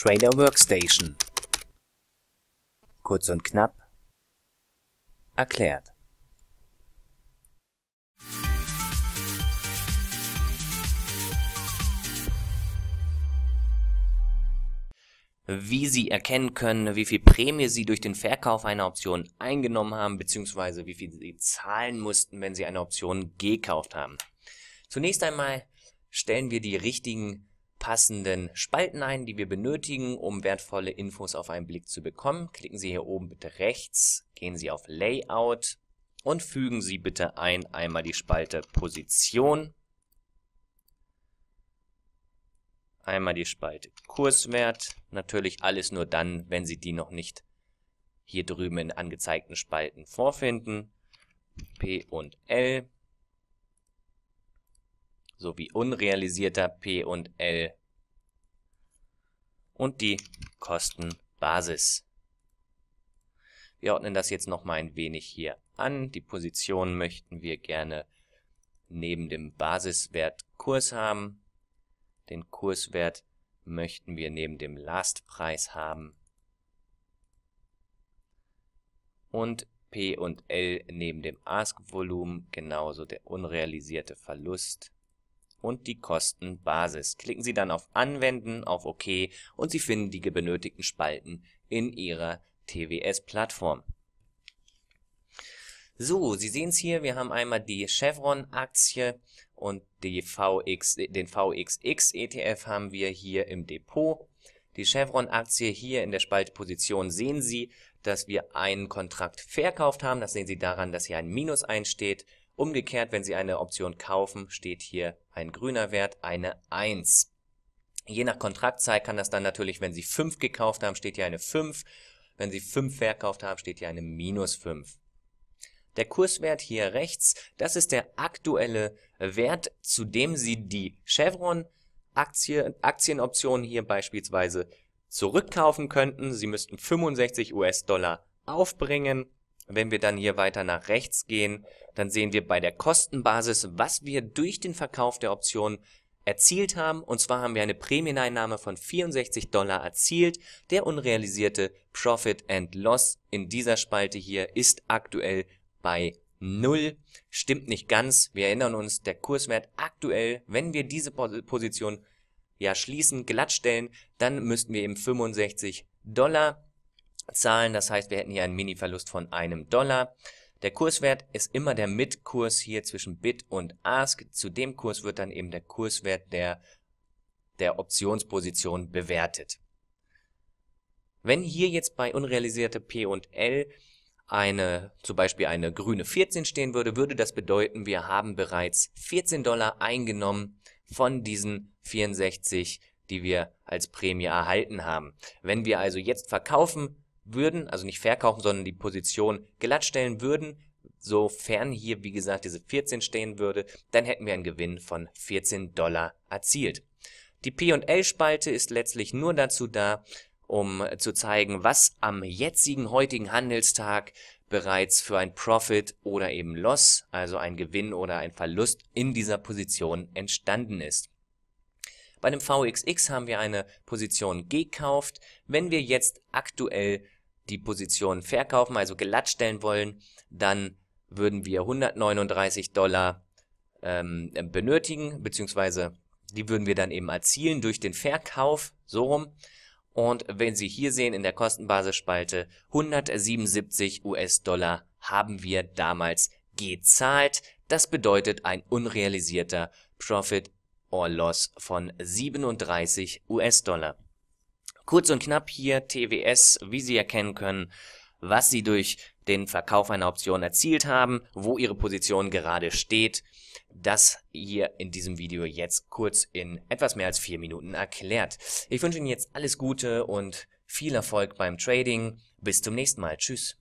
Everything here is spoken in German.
Trailer Workstation. Kurz und knapp erklärt. wie Sie erkennen können, wie viel Prämie Sie durch den Verkauf einer Option eingenommen haben, beziehungsweise wie viel Sie zahlen mussten, wenn Sie eine Option gekauft haben. Zunächst einmal stellen wir die richtigen passenden Spalten ein, die wir benötigen, um wertvolle Infos auf einen Blick zu bekommen. Klicken Sie hier oben bitte rechts, gehen Sie auf Layout und fügen Sie bitte ein einmal die Spalte Position, einmal die Spalte Kurswert, natürlich alles nur dann, wenn Sie die noch nicht hier drüben in angezeigten Spalten vorfinden, P und L sowie unrealisierter P und L und die Kostenbasis. Wir ordnen das jetzt noch mal ein wenig hier an. Die Position möchten wir gerne neben dem Basiswert Kurs haben. Den Kurswert möchten wir neben dem Lastpreis haben. Und P und L neben dem Ask-Volumen, genauso der unrealisierte Verlust und die Kostenbasis. Klicken Sie dann auf Anwenden, auf OK und Sie finden die benötigten Spalten in Ihrer TWS-Plattform. So, Sie sehen es hier, wir haben einmal die Chevron-Aktie und die VX, den VXX-ETF haben wir hier im Depot. Die Chevron-Aktie hier in der Spalte Position sehen Sie, dass wir einen Kontrakt verkauft haben. Das sehen Sie daran, dass hier ein Minus einsteht Umgekehrt, wenn Sie eine Option kaufen, steht hier ein grüner Wert, eine 1. Je nach Kontraktzeit kann das dann natürlich, wenn Sie 5 gekauft haben, steht hier eine 5. Wenn Sie 5 verkauft haben, steht hier eine minus 5. Der Kurswert hier rechts, das ist der aktuelle Wert, zu dem Sie die Chevron Aktien, Aktienoptionen hier beispielsweise zurückkaufen könnten. Sie müssten 65 US-Dollar aufbringen wenn wir dann hier weiter nach rechts gehen, dann sehen wir bei der Kostenbasis, was wir durch den Verkauf der Option erzielt haben. Und zwar haben wir eine Prämieneinnahme von 64 Dollar erzielt. Der unrealisierte Profit and Loss in dieser Spalte hier ist aktuell bei 0. Stimmt nicht ganz. Wir erinnern uns, der Kurswert aktuell, wenn wir diese Position ja schließen, glattstellen, dann müssten wir eben 65 Dollar zahlen. Das heißt, wir hätten hier einen Mini-Verlust von einem Dollar. Der Kurswert ist immer der Mitkurs hier zwischen Bid und Ask. Zu dem Kurs wird dann eben der Kurswert der, der Optionsposition bewertet. Wenn hier jetzt bei unrealisierte P und L eine, zum Beispiel eine grüne 14 stehen würde, würde das bedeuten, wir haben bereits 14 Dollar eingenommen von diesen 64, die wir als Prämie erhalten haben. Wenn wir also jetzt verkaufen, würden, also nicht verkaufen, sondern die Position glattstellen würden, sofern hier, wie gesagt, diese 14 stehen würde, dann hätten wir einen Gewinn von 14 Dollar erzielt. Die P&L-Spalte ist letztlich nur dazu da, um zu zeigen, was am jetzigen heutigen Handelstag bereits für ein Profit oder eben Loss, also ein Gewinn oder ein Verlust in dieser Position entstanden ist. Bei dem VXX haben wir eine Position gekauft. Wenn wir jetzt aktuell die Position verkaufen, also glatt stellen wollen, dann würden wir 139 Dollar ähm, benötigen, beziehungsweise die würden wir dann eben erzielen durch den Verkauf, so rum. Und wenn Sie hier sehen in der Kostenbasisspalte, 177 US-Dollar haben wir damals gezahlt. Das bedeutet ein unrealisierter Profit or Loss von 37 US-Dollar. Kurz und knapp hier TWS, wie Sie erkennen können, was Sie durch den Verkauf einer Option erzielt haben, wo Ihre Position gerade steht. Das hier in diesem Video jetzt kurz in etwas mehr als vier Minuten erklärt. Ich wünsche Ihnen jetzt alles Gute und viel Erfolg beim Trading. Bis zum nächsten Mal. Tschüss.